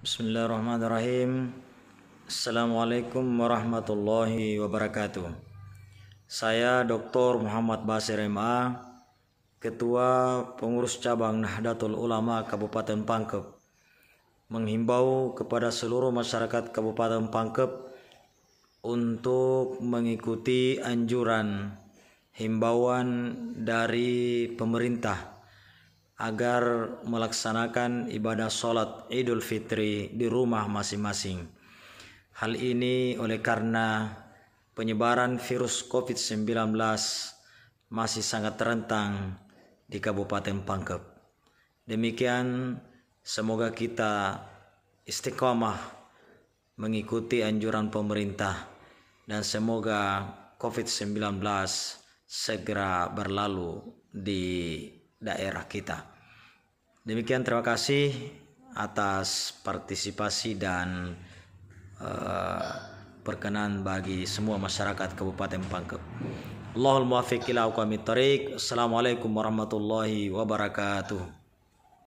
Bismillahirrahmanirrahim. Assalamualaikum warahmatullahi wabarakatuh. Saya Dr. Muhammad Basir MA, Ketua Pengurus Cabang Nahdlatul Ulama Kabupaten Pangkep, menghimbau kepada seluruh masyarakat Kabupaten Pangkep untuk mengikuti anjuran himbauan dari pemerintah agar melaksanakan ibadah sholat Idul Fitri di rumah masing-masing. Hal ini oleh karena penyebaran virus COVID-19 masih sangat terentang di Kabupaten Pangkep. Demikian, semoga kita istiqomah mengikuti anjuran pemerintah dan semoga COVID-19 segera berlalu di daerah kita. Demikian terima kasih atas partisipasi dan uh, eh, perkenan bagi semua masyarakat Kabupaten Pangkep. Allahul muwaffiq ila aqwamit Assalamualaikum warahmatullahi wabarakatuh.